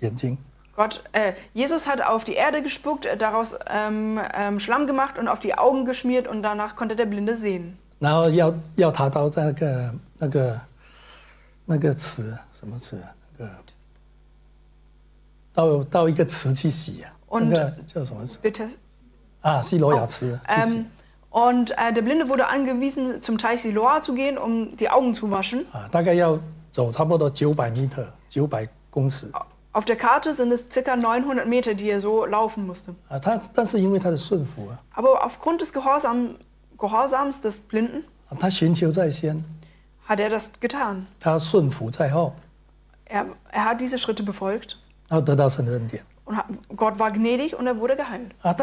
眼睛。Gott, äh, Jesus hat auf die Erde gespuckt, daraus ähm, ähm, Schlamm gemacht und auf die Augen geschmiert und danach konnte der Blinde sehen. und der Blinde wurde angewiesen, zum Teich Siloa zu gehen, um die Augen zu waschen. 啊，大概要走差不多九百 ah, meter，九百公尺。auf der Karte sind es ca. 900 Meter, die er so laufen musste. Ah, Aber aufgrund des Gehorsam, Gehorsams des Blinden ah, hat er das getan. Er, er hat diese Schritte befolgt. Ah, und Gott war gnädig und er wurde geheilt. Aber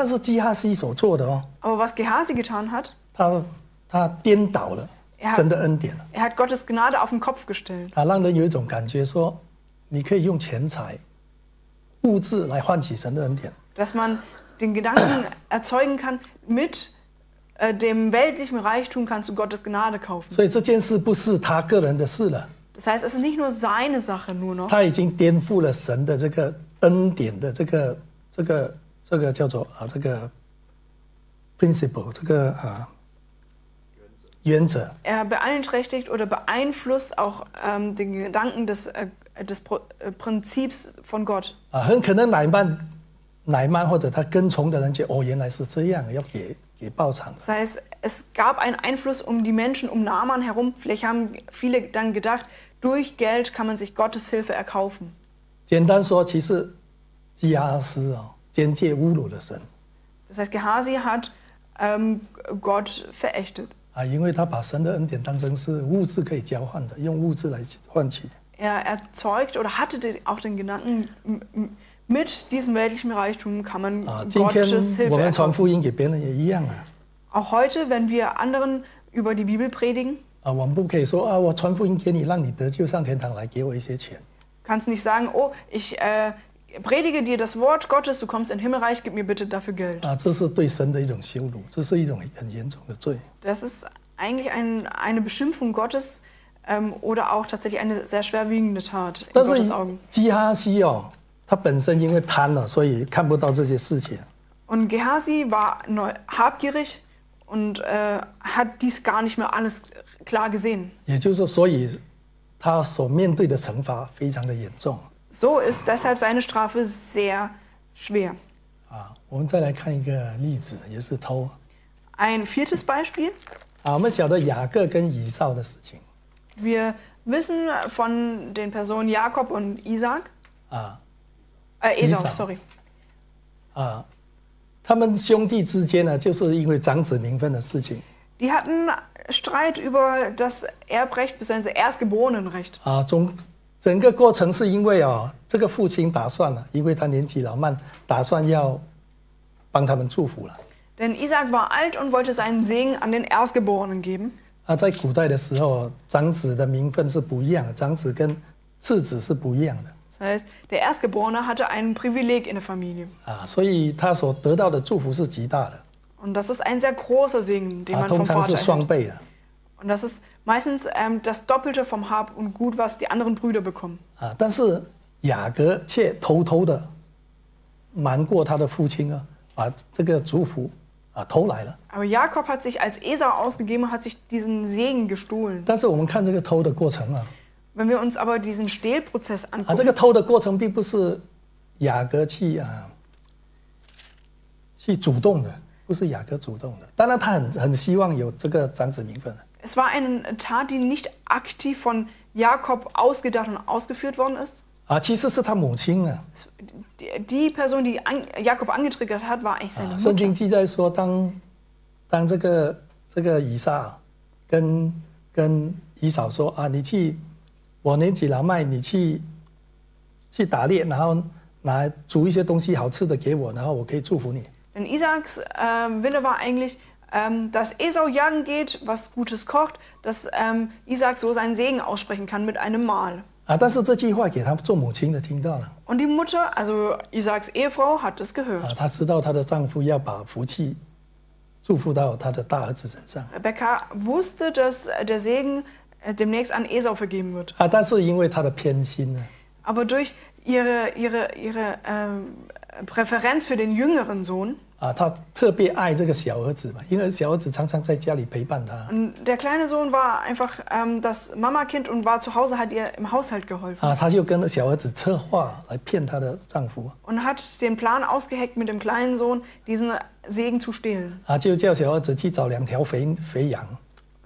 was Gehasi getan hat, er hat, er hat Gottes Gnade auf den Kopf gestellt. 你可以用钱财、物质来唤起神的恩典。Dass man den Gedanken erzeugen kann, mit äh, dem weltlichen Reichtum kannst du Gottes Gnade kaufen. 所以这件事不是他个人的事了。Das heißt, es ist nicht nur seine Sache nur noch. 他已经颠覆了神的这个恩典的这个这个这个叫做啊这个 principle 这个啊。Er beeinträchtigt oder beeinflusst auch ähm, den Gedanken des äh, des äh, Prinzips von Gott. Das heißt, es gab einen Einfluss um die Menschen um Naaman herum. Vielleicht haben viele dann gedacht, durch Geld kann man sich Gottes Hilfe erkaufen. Das heißt, Gehasi hat ähm, Gott verächtet. 啊，因为他把神的恩典当成是物质可以交换的，用物质来换取。er erzeugt oder hatte den, auch den Gedanken, mit diesem weltlichen Reichtum kann man ah, Gottes Hilfe erhalten. Auch heute, wenn wir anderen über die Bibel predigen, ah, ah kannst nicht sagen, oh, ich äh, predige dir das Wort Gottes, du kommst in Himmelreich, gib mir bitte dafür Geld. Das ist eigentlich ein, eine Beschimpfung Gottes, ähm, oder auch tatsächlich eine sehr schwerwiegende Tat in Augen. Und Gehasi war habgierig und äh, hat dies gar nicht mehr alles klar gesehen. So ist deshalb seine Strafe sehr schwer. Ein viertes Beispiel. Wir 啊，我们晓得雅各跟以扫的事情。wir wissen von den Personen Jakob und Isaac. Ah. Äh, Esau, Isaac. sorry. Ah. 他们兄弟之间呢，就是因为长子名分的事情。Die hatten Streit über das Erbrecht bzw. Erstgeborenenrecht. 啊，总整个过程是因为哦，这个父亲打算了，因为他年纪老迈，打算要帮他们祝福了。Denn Isaac war alt und wollte seinen Segen an den Erstgeborenen geben. 啊，在古代的时候，长子的名分是不一样的，长子跟次子是不一样的。Das heißt, der Erstegeborene hatte ein Privileg in der Familie. 啊，所以他所得到的祝福是极大的。Und das ist ein sehr großes Ding, den man o m v a e r e r 啊，通常是双倍的。Und das ist meistens das Doppelte vom Hab und Gut, was die anderen Brüder bekommen. 啊，但是雅各却偷偷的瞒过他的父亲啊，把这个祝福。偷来了。Aber Jakob hat sich als Esau ausgegeben, und hat sich diesen Segen gestohlen. 但是我们看这个偷的过程啊，Wenn wir uns aber diesen Stehlprozess 啊，这 angucken, 个偷的过程并不是雅各去啊去主动的，不是雅各主动的。当然，他很很希望有这个长子名分的。es war eine Tat, die nicht aktiv von Jakob ausgedacht und ausgeführt worden ist, 啊，其实是他母亲啊。Die Person, die Jakob angetriggert hat, war eigentlich seine Mutter. 圣经记载说，当当这个这个以撒跟跟以扫说啊，你去我那几狼麦，你去去打猎，然后拿煮一些东西好吃的给我，然后我可以祝福你。Denn Isaaks ähm, Wille war eigentlich, ähm, dass Esau jagen geht, was Gutes kocht, dass ähm, Isaak so seinen Segen aussprechen kann mit einem Mahl. 啊，但是这句话给她做母亲的听到了 Und die Mutter, also Isaaks Ehefrau, hat es gehört. gehört.，她知道她的丈夫要把福气祝福到她的大儿子身上 wusste, dass der Segen äh, demnächst an Esau vergeben wird. 啊，但是因为她的偏心呢，Aber durch ihre, ihre, ihre ähm, Präferenz für den jüngeren Sohn 啊，她特别爱这个小儿子嘛，因为小儿子常常在家里陪伴他。嗯 Der kleine Sohn war einfach das Mama Kind und war zu Hause halt ihr im Haushalt geholfen. 啊，她就跟着小儿子策划来骗她的丈夫。Und hat den Plan ausgeheckt mit dem kleinen Sohn diesen Segen zu stehlen. 啊，就叫小儿子去找两条肥肥羊。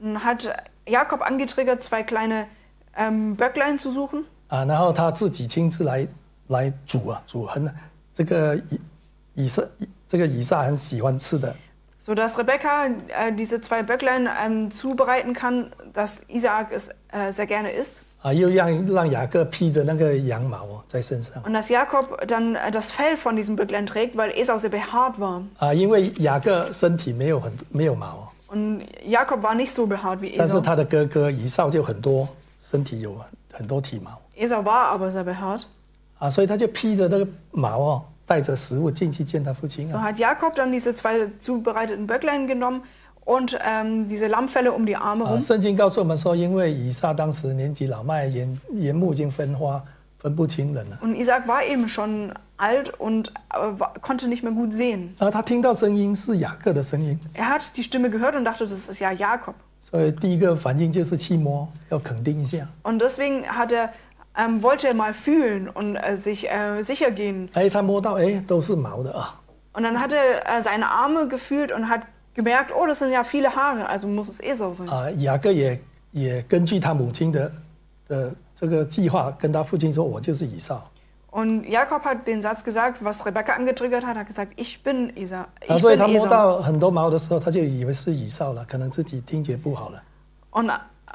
Und hat Jakob angetriggert zwei kleine Böcklein zu suchen. 啊，然后他自己亲自来来煮啊煮，很这个以以色。这个以撒很喜欢吃的。So dass Rebecca äh, diese zwei Böcklein ähm, zubereiten kann, dass Isaak es äh, sehr gerne isst. 啊，又让让雅各披着那个羊毛哦，在身上。Und dass Jakob dann äh, das Fell von diesem Böcklein trägt, weil Esau sehr behaart war. 啊，因为雅各身体没有很没有毛哦，Und Jakob war nicht so behaart wie Esau. 他的哥哥以少就很多身体有很多体毛 Esau war aber sehr behaart. 啊，所以他就披着那个毛哦，带着食物进去见他父亲、啊。So hat Jakob dann diese zwei zubereiteten Böcklein genommen und ähm, diese Lammfelle um die Arme rum. 圣经告诉我们说，因为以撒当时年纪老迈，眼眼目已经分花，分不清人了。Und Isaac war eben schon alt und äh, konnte nicht mehr gut sehen. 然后他听到声音是雅各的声音。Er hat die Stimme gehört und dachte, das ist ja Jakob. 所以第一个反应就是去摸，要肯定一下。Und deswegen hat er ähm, wollte mal fühlen und äh, sich äh, sicher gehen. Und dann hatte er seine Arme gefühlt und hat gemerkt, oh, das sind ja viele Haare, also muss es eh so sein. Ah, und Jakob hat den Satz gesagt, was Rebecca angetriggert hat, hat gesagt, ich bin Isa. Und 啊，所以他 äh,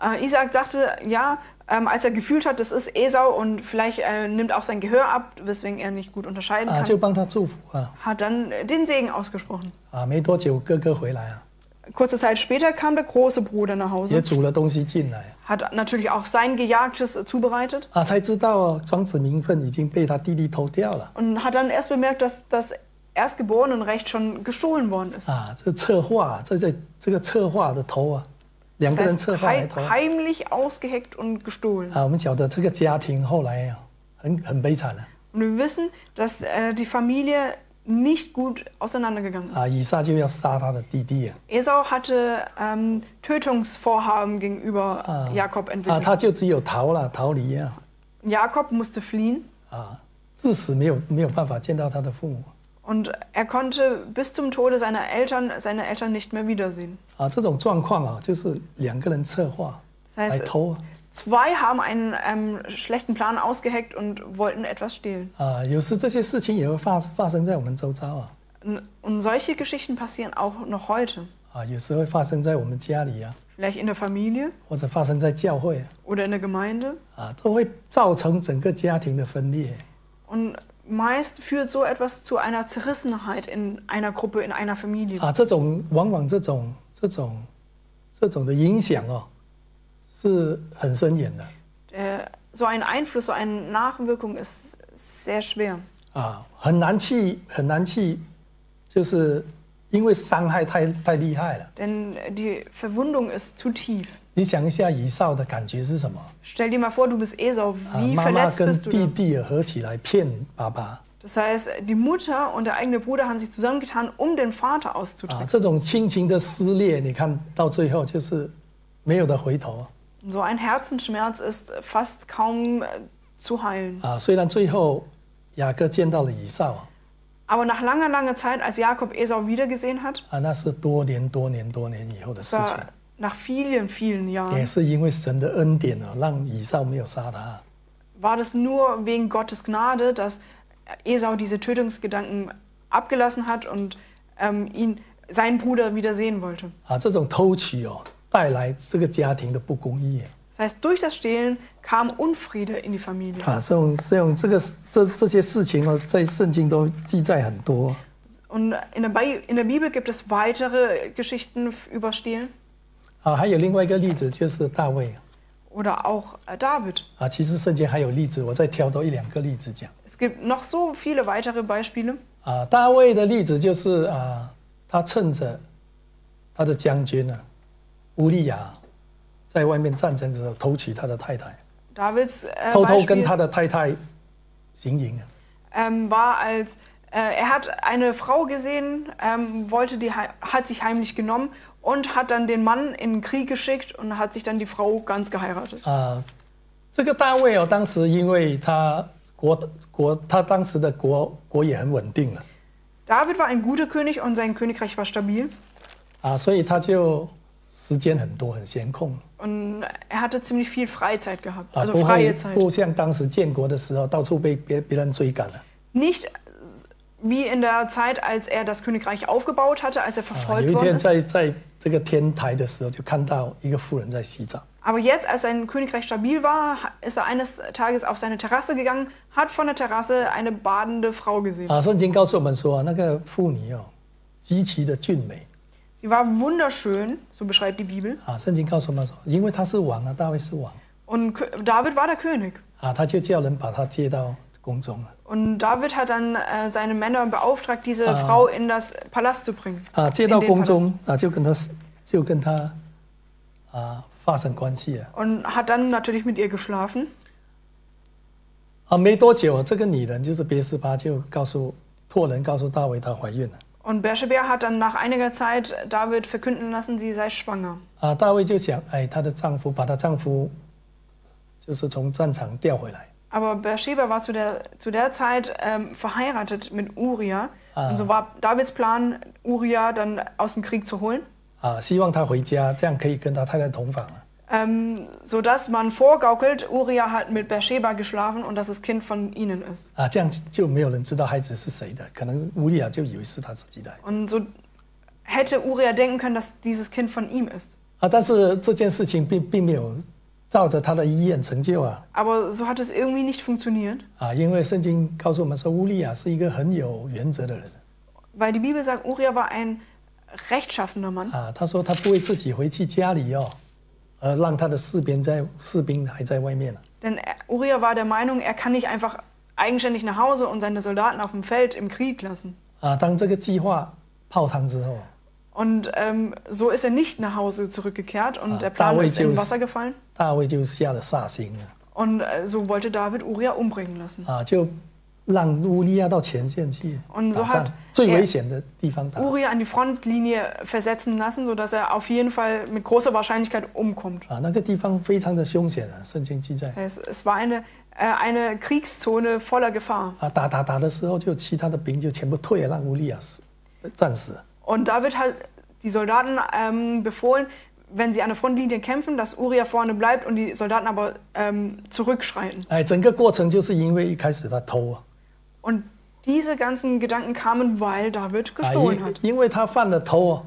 bin Isaac sagte, ja, ähm, als er gefühlt hat, das ist Esau und vielleicht äh, nimmt auch sein Gehör ab, weswegen er nicht gut unterscheiden ah, kann, 啊，就帮他祝福啊 hat dann äh, den Segen ausgesprochen. Kurze Zeit später kam der große Bruder nach Hause, hat natürlich auch sein Gejagtes zubereitet und hat dann erst bemerkt, dass das Erstgeborenenrecht schon gestohlen worden ist. 啊！这策划，这这这个策划的头啊，ah, 两个人策划来偷。heimlich ausgeheckt und gestohlen。啊，我们晓得这个家庭后来啊，很很悲惨啊。Und wir wissen, dass äh, die Familie nicht gut auseinandergegangen ist. Esau hatte ähm, Tötungsvorhaben gegenüber Jakob entwickelt. Jakob musste fliehen. 啊，至死没有没有办法见到他的父母。und er konnte bis zum Tode seiner Eltern seine Eltern nicht mehr wiedersehen. das heißt, zwei haben einen ähm, schlechten Plan ausgeheckt und wollten etwas stehlen. Und solche Geschichten passieren auch noch heute. Vielleicht in der Familie. oder in der Gemeinde. 啊，都会造成整个家庭的分裂。Und meist führt so etwas zu einer Zerrissenheit in einer Gruppe, in einer Familie. So ein Einfluss, so eine Nachwirkung ist sehr schwer. 啊，很难去很难去，就是因为伤害太太厉害了。Den die Verwundung ist zu tief。你想一下，以少的感觉是什么？Stell dir mal vor, du bist Esau, wie verletzt bist du? 妈妈跟弟弟合起来骗爸爸。Das heißt, die Mutter und der eigene Bruder haben sich zusammengetan, um den Vater auszutricksen. 这种亲情的撕裂，你看到最后就是没有的回头。So ein Herzensschmerz ist fast kaum zu heilen。啊，虽然最后雅各见到了以少。Aber nach langer, langer Zeit, als Jakob Esau wiedergesehen hat, ah, nach vielen, vielen Jahren, ne? war das nur wegen Gottes Gnade, dass Esau diese Tötungsgedanken abgelassen hat und ähm, ihn, seinen Bruder wieder sehen wollte. 啊，这种偷取哦，带来这个家庭的不公义啊。Also, das heißt, durch das Stehlen kam Unfriede in die Familie. Und in der, Bibel gibt es weitere Geschichten über Stehlen. Oder auch äh, David. Es gibt noch so viele weitere Beispiele. David 啊。大卫的例子就是啊，他趁着他的将军啊，乌利亚在外面战争的时候偷袭他的太太，Davids, äh, 偷偷跟他的太太行淫。Ähm, war als äh, er hat eine Frau gesehen, ähm, wollte die hat sich heimlich genommen und hat dann den Mann in den Krieg geschickt und hat sich dann die Frau ganz geheiratet. 啊，这个大卫哦，当时因为他国国他当时的国国也很稳定了 ah, David war ein guter König und sein Königreich war stabil. 啊，所以他就 ah, 时间很多，很闲空。嗯，er hatte ziemlich viel Freizeit gehabt, also freie Zeit. 不像当时建国的时候，到处被别别人追赶了。Nicht wie in der Zeit, als er das Königreich aufgebaut hatte, als er verfolgt wurde. ist. jetzt, als sein Königreich stabil war, ist er eines Tages auf seine Terrasse gegangen, hat von der Terrasse eine badende Frau gesehen. 啊，圣经告诉我们说，那个妇女哦，极其的俊美。Sie war wunderschön, so beschreibt die Bibel. Und David war der König. Und David hat dann äh, seine Männer beauftragt, diese Frau in das Palast zu bringen. Und hat dann natürlich mit ihr geschlafen. 啊，没多久这个女人就是别斯巴就告诉托人告诉大卫她怀孕了 und Beersheba hat dann nach einiger Zeit David verkünden lassen, sie sei schwanger. Aber David Beersheba war zu der, zu der Zeit ähm, verheiratet mit Uriah. Ah. Und so war Davids Plan, Uriah dann aus dem Krieg zu holen. 啊，希望她回家，这样可以跟她太太同房啊。ähm, sodass man vorgaukelt, Uria hat mit Bathsheba geschlafen und dass das Kind von ihnen ist. Ah, und so hätte Uria denken können, dass dieses Kind von ihm ist. 啊，但是这件事情并并没有照着他的遗愿成就啊。Aber so hat es irgendwie nicht funktioniert. 啊，因为圣经告诉我们说，乌利亚是一个很有原则的人。Weil die Bibel sagt, Uria war ein rechtschaffener Mann. 啊，他说他不会自己回去家里哦。呃，让他的士兵在士兵还在外面呢。Denn Uriah war der Meinung, er kann nicht einfach eigenständig nach Hause und seine Soldaten auf dem Feld im Krieg lassen. 啊，当这个计划泡汤之后，Und ähm, so ist er nicht nach Hause zurückgekehrt und der Plan ist in Hughes. Wasser gefallen. Und äh, so wollte David Uriah umbringen lassen. 让乌利亚到前线去打仗，最危险的地方打。Uri an die Frontlinie versetzen lassen, so dass er auf jeden Fall mit großer Wahrscheinlichkeit umkommt. 啊，那个地方非常的凶险啊，圣经记载。Es, es war eine äh, eine Kriegszone voller Gefahr. 啊，打打打的时候，就其他的兵就全部退了，让乌利亚死，战死。Und da wird halt die Soldaten ähm, befohlen, wenn sie an der Frontlinie kämpfen, dass Uria vorne bleibt und die Soldaten aber ähm, zurückschreiten. 哎，整个过程就是因为一开始他偷啊。und diese ganzen Gedanken kamen, weil David gestohlen hat. 因为他犯了偷.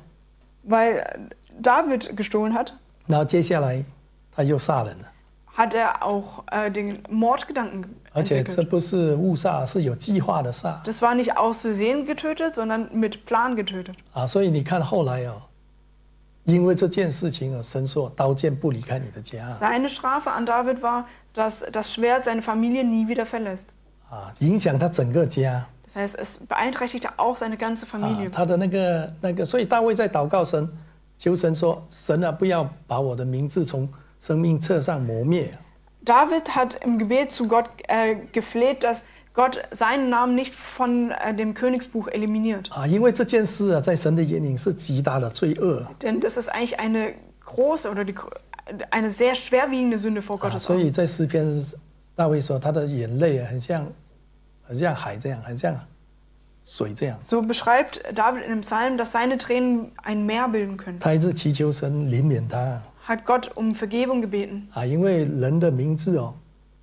Weil äh, David gestohlen hat. Hat er auch äh, den Mordgedanken øh, Das war nicht aus Versehen getötet, sondern mit Plan getötet. Seine Strafe an David war, dass das Schwert seine Familie nie wieder verlässt. 啊，影响他整个家。Das heißt, es beeinträchtigte auch seine ganze Familie. 他的那个、那个，所以大卫在祷告神，求神说：“神啊，不要把我的名字从生命册上磨灭。”David hat im Gebet zu Gott gefleht, dass Gott seinen Namen nicht von dem Königsbuch eliminiert. 啊，因为这件事啊，在神的眼里是极大的罪恶。Denn das ist eigentlich eine große oder eine sehr schwerwiegende Sünde vor g o t t e 所以，在诗篇。大卫说：“他的眼泪很像，很像海这样，很像水这样。”So beschreibt David in dem Psalm, dass seine Tränen ein Meer bilden können. 他一直祈求神怜悯他。Hat Gott um Vergebung gebeten? 啊，因为人的名字哦，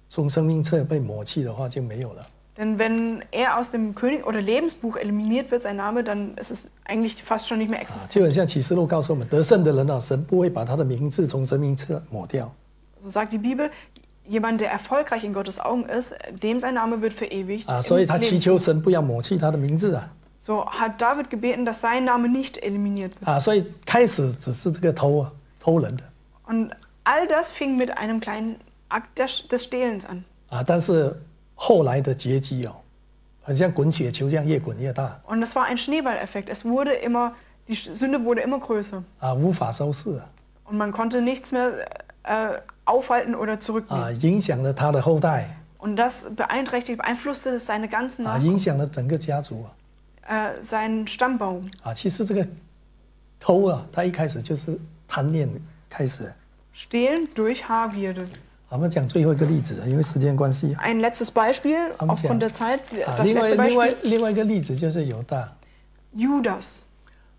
从生命册被抹去的话就没有了。Denn wenn er aus dem König oder Lebensbuch eliminiert wird, sein Name, dann ist es eigentlich fast schon nicht mehr existiert. 像启示录告诉我们，得胜的人啊，神不会把他的名字从生命册抹掉。So sagt die Bibel. jemand, der erfolgreich in Gottes Augen ist, dem sein Name wird verewigt. Ah, so hat David gebeten, dass sein Name nicht eliminiert wird. Und all das fing mit einem kleinen Akt des, Stehlens an. Und das war ein Schneeballeffekt. Es wurde immer, die Sünde wurde immer größer. Und man konnte nichts mehr äh, aufhalten oder zurücknehmen. Und das beeinträchtigt, beeinflusste es seine ganzen 啊，影 Nachkommen, 响了整个家族啊。äh, seinen Stammbaum. 啊，其实这个偷啊，他一开始就是贪念开始。Stehlen durch Haarwierde. 好我们讲最后一个例子，因为时间关系啊。Ein letztes Beispiel, aufgrund der Zeit, 啊，das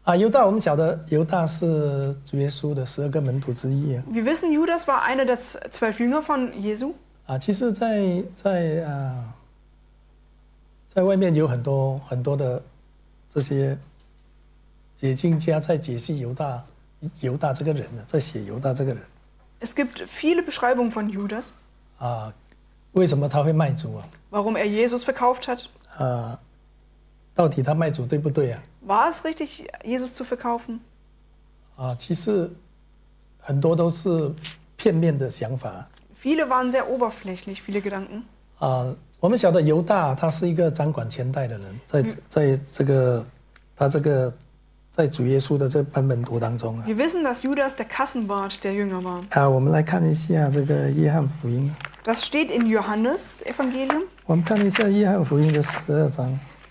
啊，犹大，我们晓得，犹大是耶稣的十二个门徒之一啊。Wir wissen, Judas war einer der zwölf Jünger von Jesus. 啊，其实，在在啊，在外面有很多很多的这些解经家在解析犹大犹大这个人呢，在写犹大这个人。Es gibt viele Beschreibungen von Judas. 啊，为什么他会卖主啊？Warum er Jesus verkauft hat？啊。到底他卖主对不对啊 w a s richtig Jesus zu verkaufen？啊，其实很多都是片面的想法。Viele waren sehr oberflächlich, viele Gedanken。啊，我们晓得犹大他是一个掌管钱袋的人，在在这个他这个在主耶稣的这版本图当中啊。Wir wissen, dass Judas der Kassenbart, der Jünger war。啊，我们来看一下这个约翰福音。Das steht in Johannes Evangelium。我们看一下约翰福音的十二章。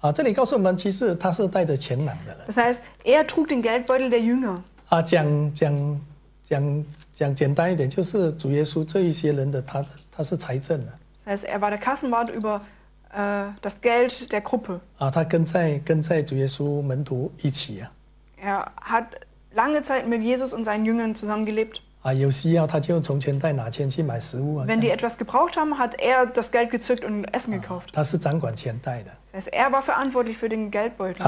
啊，这里告诉我们，其实他是带着钱囊的人。Das heißt, er trug den Geldbeutel der Jünger. 啊，讲讲讲讲简单一点，就是主耶稣这一些人的他他是财政的。Das heißt, er war der Kassenwart über äh, das Geld der Gruppe. 啊，他跟在跟在主耶稣门徒一起啊。Er hat lange Zeit mit Jesus und seinen Jüngern zusammengelebt. Wenn die etwas gebraucht haben, hat er das Geld gezückt und Essen gekauft. Das heißt, er war verantwortlich für den Geldbeutel.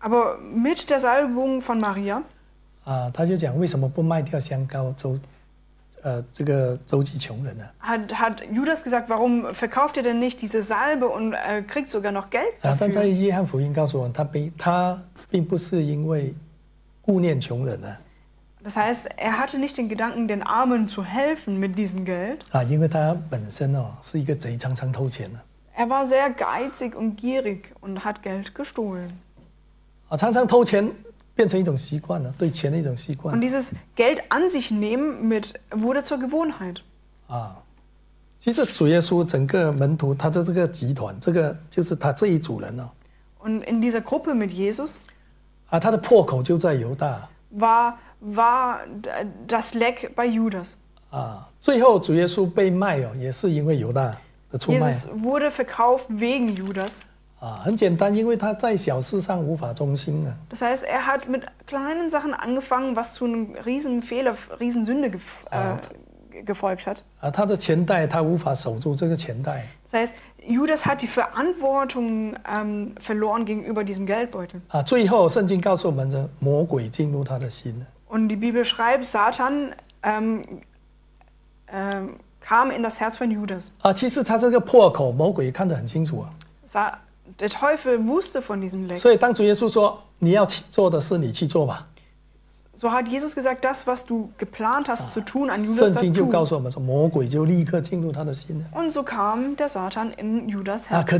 Aber mit der Salbung von Maria. 啊，他就讲为什么不卖掉香膏，走呃，这个周济穷人呢？Hat hat Judas gesagt, warum verkauft ihr denn nicht diese Salbe und äh, kriegt sogar noch Geld? 啊，但在约翰福音告诉我们，他并他并不是因为顾念穷人呢。Das heißt, er hatte nicht den Gedanken, den Armen zu helfen mit diesem Geld. 啊，因为他本身哦是一个贼，常常偷钱呢。Er war sehr geizig und gierig und hat Geld gestohlen. 啊，常常偷钱变成一种习惯了，对钱的一种习惯。Und dieses Geld an sich nehmen mit wurde zur Gewohnheit. a 其实主耶稣整个门徒他的这个集团，这个就是他这一组人呢。Und in dieser Gruppe mit Jesus。啊，他的破口就在犹大。War war das Leck bei Judas。啊，最后主耶稣被卖哦，也是因为犹大的出卖。Jesus wurde verkauft wegen Judas。啊，很简单，因为他在小事上无法忠心啊。Das heißt, er hat mit kleinen Sachen angefangen, was zu einem riesen Fehler, riesen Sünde gefolgt hat. 啊，他的钱袋他无法守住这个钱袋。s a n n die g e s t h a d s heißt, Judas hat die Verantwortung verloren gegenüber diesem Geldbeutel. 诉我们，这魔鬼进入他的心了。uns die Bibel, Satan h kam in das Herz von Judas. Ah, eigentlich s i e 啊。t Satan den Fehler Der Teufel wusste von diesem Leck. So hat Jesus gesagt, das, was du geplant hast zu tun, an Judas 圣 zu 经就 tun. 告诉我们说，魔鬼就立刻进入他的心了。Und so kam der Satan in Judas 啊，Herz.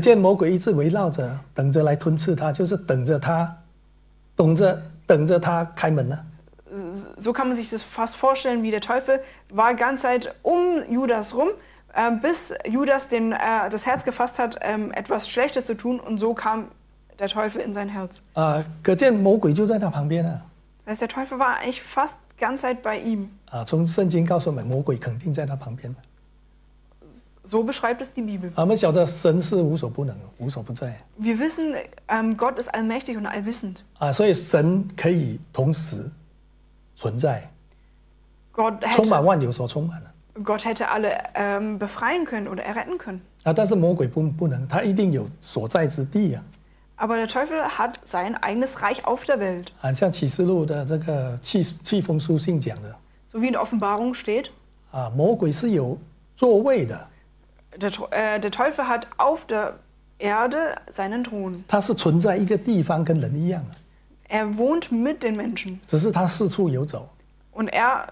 So kann man sich das fast vorstellen, wie der Teufel war die ganze Zeit um Judas rum ähm, bis Judas den, äh, das Herz gefasst hat, ähm, etwas Schlechtes zu tun und so kam der Teufel in sein Herz. Das heißt, der Teufel war eigentlich fast die ganze Zeit bei ihm. So beschreibt es die Bibel. Wir wissen, ähm, Gott ist allmächtig und allwissend. Gott, 充满 hätte, 万有所充满了。Gott hätte alle ähm, befreien können oder erretten können. Ah, Aber der Teufel hat sein eigenes Reich auf der Welt. So wie in der Offenbarung steht. 啊，魔鬼是有座位的。Der, äh, der Teufel hat auf der Erde seinen Thron. Er wohnt mit den Menschen. 只是他四处游走。und er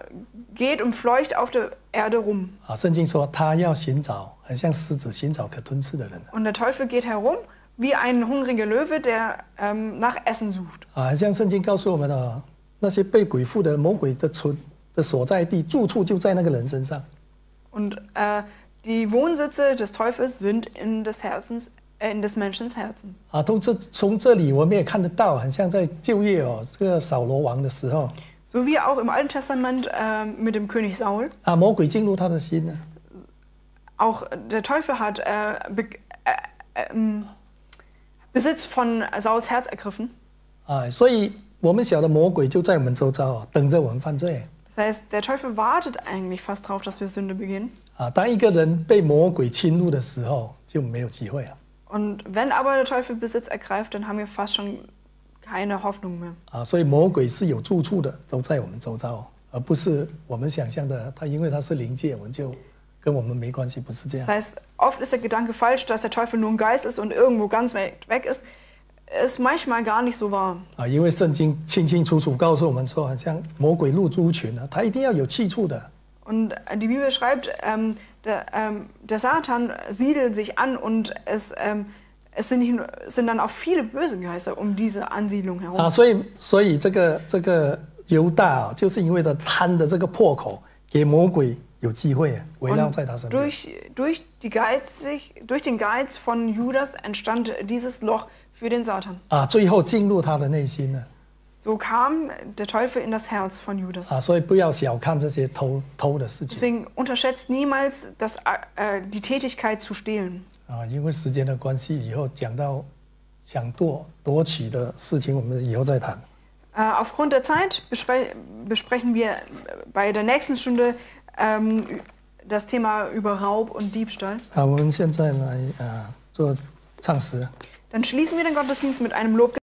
geht und fleucht auf der Erde rum. Und der Teufel geht herum wie ein hungriger Löwe, der ähm, nach Essen sucht. Und äh, die Wohnsitze des Teufels sind in des Herzens äh, in des Menschen Herzen. Ah, 从这从这里我们也看得到，很像在就业哦，这个扫罗王的时候。so wie auch im Alten Testament äh, mit dem König Saul. Ah, ne? Auch der Teufel hat äh, Be äh, ähm, Besitz von Sauls Herz ergriffen. Ah, das heißt, der Teufel wartet eigentlich fast darauf, dass wir Sünde begehen. Und wenn aber der Teufel Besitz ergreift, dann haben wir fast schon keine Hoffnung mehr. Das heißt, oft ist der Gedanke falsch, dass der Teufel nur ein Geist ist und irgendwo ganz weg ist. Ist manchmal gar nicht so wahr. Und die Bibel schreibt, ähm, der, ähm, der Satan siedelt sich an und es ähm, es sind, sind dann auch viele böse Geister um diese Ansiedlung herum. 啊，所以所以这个这个犹大啊，就是因为的贪的这个破口，给魔鬼有机会围绕在他身边。Durch durch die geizig durch den Geiz von Judas entstand dieses Loch für den Satan. 啊，最后进入他的内心了。So kam der Teufel in das Herz von Judas. Deswegen unterschätzt niemals das äh, die Tätigkeit zu stehlen. 啊，因为时间的关系，以后讲到想夺夺取的事情，我们以后再谈。Uh, aufgrund der Zeit bespre besprechen wir bei der nächsten Stunde ähm, das Thema über Raub und Diebstahl. Dann schließen wir den Gottesdienst mit einem Lob.